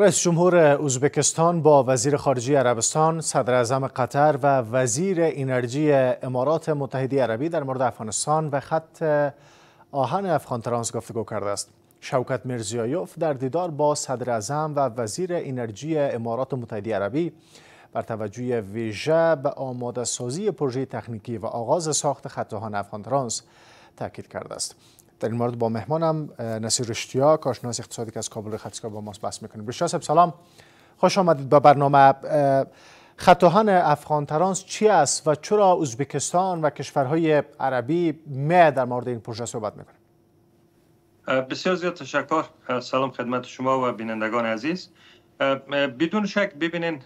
رئیس جمهور ازبکستان با وزیر خارجه عربستان، صدر اعظم قطر و وزیر انرژی امارات متحده عربی در مورد افغانستان و خط آهن افغان ترانس گفتگو کرده است. شوکت مرزیایوف در دیدار با صدر اعظم و وزیر انرژی امارات متحده عربی بر توجه ویژه به آماده سازی پروژه تکنیکی و آغاز ساخت خط آهن افغان ترانس تاکید کرده است. در این مورد با مهمانم نصیر رشتیا کارشناس اقتصادی که از کابل خطیسکا با ما بحث میکنیم رشتیا صاحب سلام خوش آمدید به برنامه خطوهان افغان ترانس چی است و چرا ازبکستان و کشورهای عربی می در مورد این پروژه صحبت میکنیم بسیار زیاد تشکر سلام خدمت شما و بینندگان عزیز بدون شک ببینین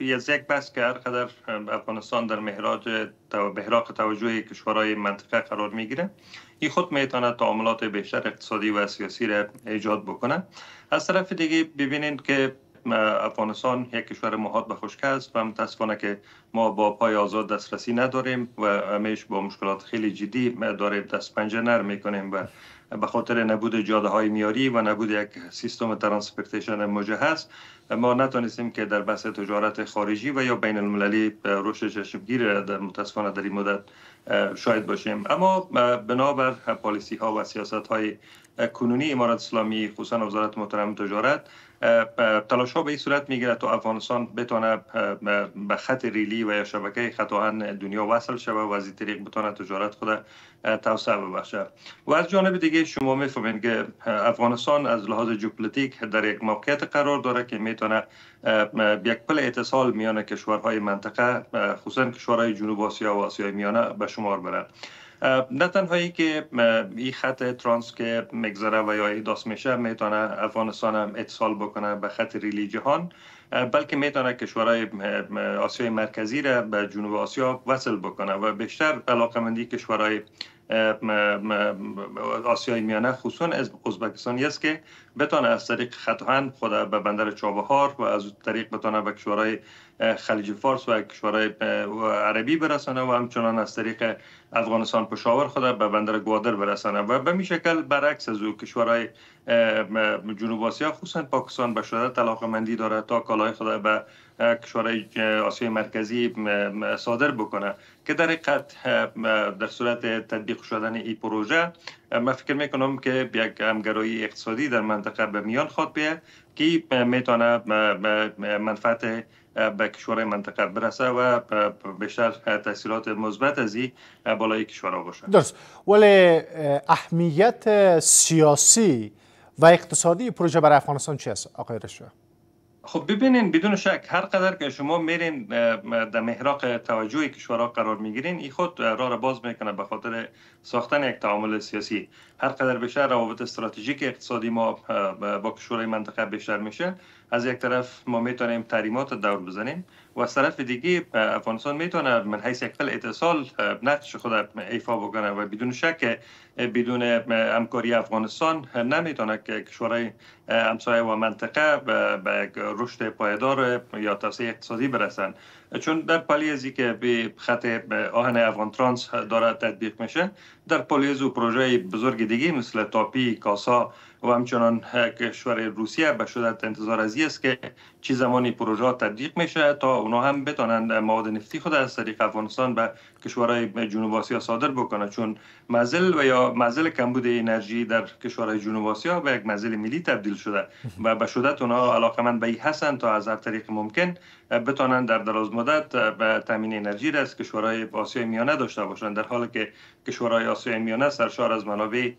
یک بس که هر قدر افغانستان در محراج بهراق توجه کشورهای منطقه قرار میگیره این خود میتواند تعاملات بیشتر اقتصادی و سیاسی را ایجاد بکنه از طرف دیگه ببینید که افغانستان یک کشور محاد به خشکه است و متاسفانه که ما با پای آزاد دسترسی نداریم و همیش با مشکلات خیلی جدی داره دست پنجه نرم میکنیم و به خاطر نبود جاده های میاری و نبود یک سیستم ترانسپورتیشن مجهز ما نتونستیم که در بحث تجارت خارجی و یا بین المللی رشد چشمگیر در متاسفانه در این مدت شاید باشیم اما بنابر پالیسی ها و سیاست های کنونی امارات اسلامی خصوصا وزارت محترم تجارت تلاش ها به این صورت میگیرد تا افغانستان بتانه به خط ریلی و یا شبکه خط دنیا وصل شود و از این طریق بتانه تجارت خود توسعه ببخشه و از جانب دیگه شما میفهمید که افغانستان از لحاظ جوپلیتیک در یک موقعیت قرار داره که میتونه یک پل اتصال میان کشورهای منطقه خصوصا کشورهای جنوب آسیا و آسیای میانه به شمار بره نه تنهایی که این خط ترانس که مگذره و یا ایداس میشه میتونه افغانستان هم اتصال بکنه به خط ریلی جهان بلکه میتونه کشورهای آسیای مرکزی را به جنوب آسیا وصل بکنه و بیشتر مندی کشورهای آسیای میانه خصوصا ازبکستانی است که بتانه از طریق خطهند خود به بندر چابهار و از طریق بتانه به کشورهای خلیج فارس و کشورهای عربی برسانه و همچنان از طریق افغانستان پشاور خود به بندر گوادر برسانه و به شکل برعکس از او کشورهای جنوب آسیا خصوصا پاکستان به شدت مندی دارد تا کالای خود به کشورهای آسیای مرکزی صادر بکنه که در حقیقت در صورت تطبیق شدن این پروژه من فکر میکنم که یک همگرایی اقتصادی در منطقه به میان خواد بیه که میتونه منفعت به کشورهای منطقه برسه و بیشتر تاثیرات مثبت از این بالای کشورها باشه درست ولی اهمیت سیاسی و اقتصادی پروژه برای افغانستان چی است آقای رشوه خب ببینین بدون شک هر قدر که شما میرین در محراق توجه کشورها قرار میگیرین این خود را را باز میکنه به خاطر ساختن یک تعامل سیاسی هر قدر بیشتر روابط استراتژیک اقتصادی ما با کشورهای منطقه بیشتر میشه از یک طرف ما میتونیم تحریمات دور بزنیم و از طرف دیگه افغانستان میتونه من حیث یک اتصال نقش خود ایفا بکنه و بدون شک بدون همکاری افغانستان نمیتونه که کشورهای همسایه و منطقه به رشد پایدار یا توسعه اقتصادی برسند چون در پالیزی که به خط آهن افغان ترانس دارد تطبیق میشه در پالیز و پروژه بزرگ دیگه مثل تاپی کاسا و همچنان کشور روسیه به شدت انتظار ازی است که چی زمانی پروژه تطبیق میشه تا اونا هم بتانند مواد نفتی خود از طریق افغانستان به کشورهای جنوب آسیا صادر بکنه چون مزل و یا مزل کمبود انرژی در کشورهای جنوب آسیا به یک مزل ملی تبدیل شده و به شدت اونها علاقمند به این تا از هر طریق ممکن بتانند در دراز مدت به تامین انرژی را از کشورهای آسیای میانه داشته باشند در حالی که کشورهای آسیای میانه سرشار از منابع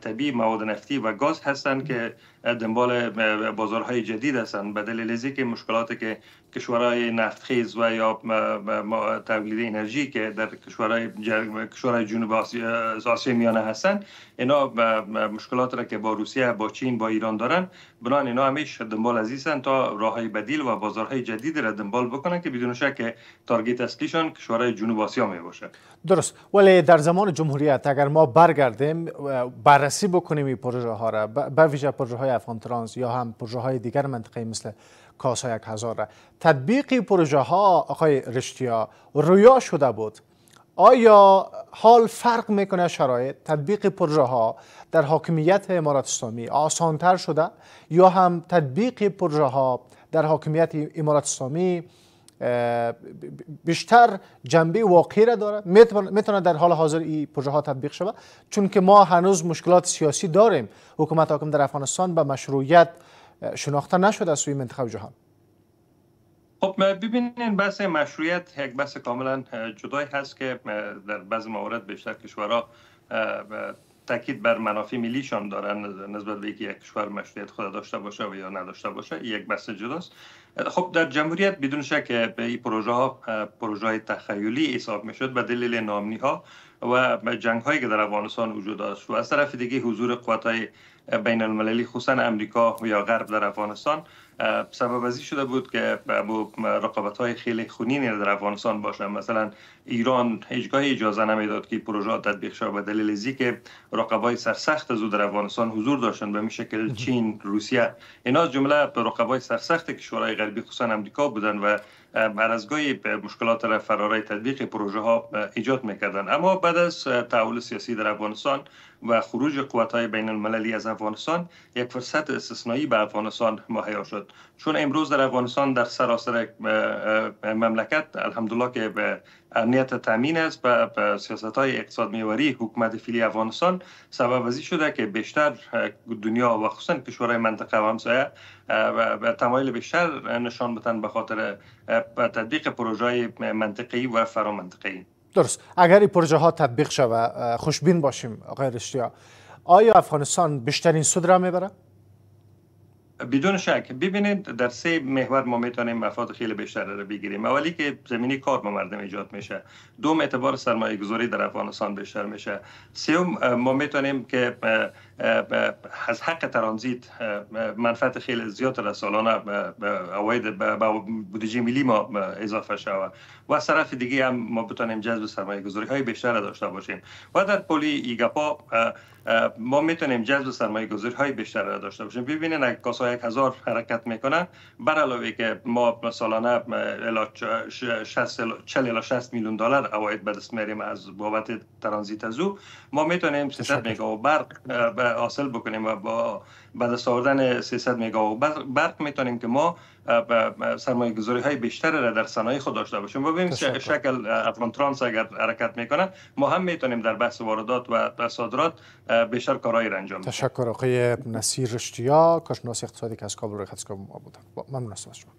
طبیعی مواد نفتی و گاز هستند که دنبال بازارهای جدید هستند به دلیل که مشکلات که کشورهای نفتخیز و یا تولید انرژی که در کشورهای کشورهای جنوب آسیا میانه هستند اینا مشکلات را که با روسیه با چین با ایران دارن بنان اینا همیشه دنبال عزیزن تا های بدیل و بازارهای جدید را دنبال بکنن که بدون شک تارگت اصلیشان کشورهای جنوب آسیا می درست ولی در زمان جمهوریت اگر ما برگردیم بررسی بکنیم این پروژه ها را به ویژه پروژه های های ترانس یا هم پروژه های دیگر منطقه مثل کاسا یک هزار تطبیق پروژه ها آقای رشتیا رویا شده بود آیا حال فرق میکنه شرایط تطبیق پروژه ها در حاکمیت امارات اسلامی آسانتر شده یا هم تطبیق پروژه ها در حاکمیت امارات اسلامی بیشتر جنبه واقعی را داره میتونه در حال حاضر این پروژه ها تطبیق شود چون که ما هنوز مشکلات سیاسی داریم حکومت حاکم در افغانستان به مشروعیت شناخته نشده از سوی منطقه جهان خب ببینین بحث مشروعیت یک بس کاملا جدای هست که در بعض موارد بیشتر کشورها تاکید بر منافع ملیشان دارن نسبت به یک کشور مشروعیت خود داشته باشه و یا نداشته باشه یک بس جداست خب در جمهوریت بدون شک به این پروژه ها پروژه های تخیلی حساب می شد به دلیل نامنی ها و جنگ هایی که در افغانستان وجود داشت و از طرف دیگه حضور قوات های بین المللی خصوصا امریکا یا غرب در افغانستان سبب ازی شده بود که با رقابت های خیلی خونینی در افغانستان باشند مثلا ایران هیچگاه اجازه نمیداد که پروژه تطبیق شود به دلیل زی که رقبای سرسخت از او در افغانستان حضور داشتن به شکل چین روسیه اینا جمله رقبای سرسخت کشورهای غربی خصوصا امریکا بودن و هر از گاهی مشکلات را فرارای تدویق پروژه ها ایجاد میکردن اما بعد از تحول سیاسی در افغانستان و خروج قوات های بین المللی از افغانستان یک فرصت استثنایی به افغانستان مهیا شد چون امروز در افغانستان در سراسر مملکت الحمدلله که به امنیت تامین است و سیاست های اقتصاد میواری حکومت فیلی افغانستان سبب شده که بیشتر دنیا و خصوصا کشورهای منطقه و همسایه و تمایل بیشتر نشان بتن به خاطر تطبیق پروژه منطقی و فرامنطقی درست اگر این پروژه ها تطبیق شود خوشبین باشیم آقای رشتیا آیا افغانستان بیشترین سود را میبره؟ بدون شک ببینید در سه محور ما میتونیم مفاد خیلی بیشتر را بگیریم اولی که زمینی کار ما مردم ایجاد میشه دوم اعتبار سرمایه گذاری در افغانستان بیشتر میشه سوم ما میتونیم که از حق ترانزیت منفعت خیلی زیاد را سالانه عواید به بودجه ملی ما اضافه شود و از طرف دیگه هم ما بتونیم جذب سرمایه گذاری های بیشتر داشته باشیم و در پلی ایگپا ما میتونیم جذب سرمایه گذاری های بیشتر داشته باشیم ببینید کاسای تا هزار حرکت میکنه بر علاوه که ما سالانه چل الا 60 میلیون دلار عواید به دست میاریم از بابت ترانزیت از او ما میتونیم 300 مگاوات برق حاصل بکنیم و با به دست آوردن 300 مگاوات برق میتونیم که ما سرمایه گذاری های بیشتر را در صنایع خود داشته باشیم و ببینیم شکل ترانس اگر حرکت میکنه ما هم میتونیم در بحث واردات و صادرات بیشتر کارهایی را انجام تشکر آقای نصیر رشتیا کارشناس اقتصادی که از کابل رخصت ممنون شما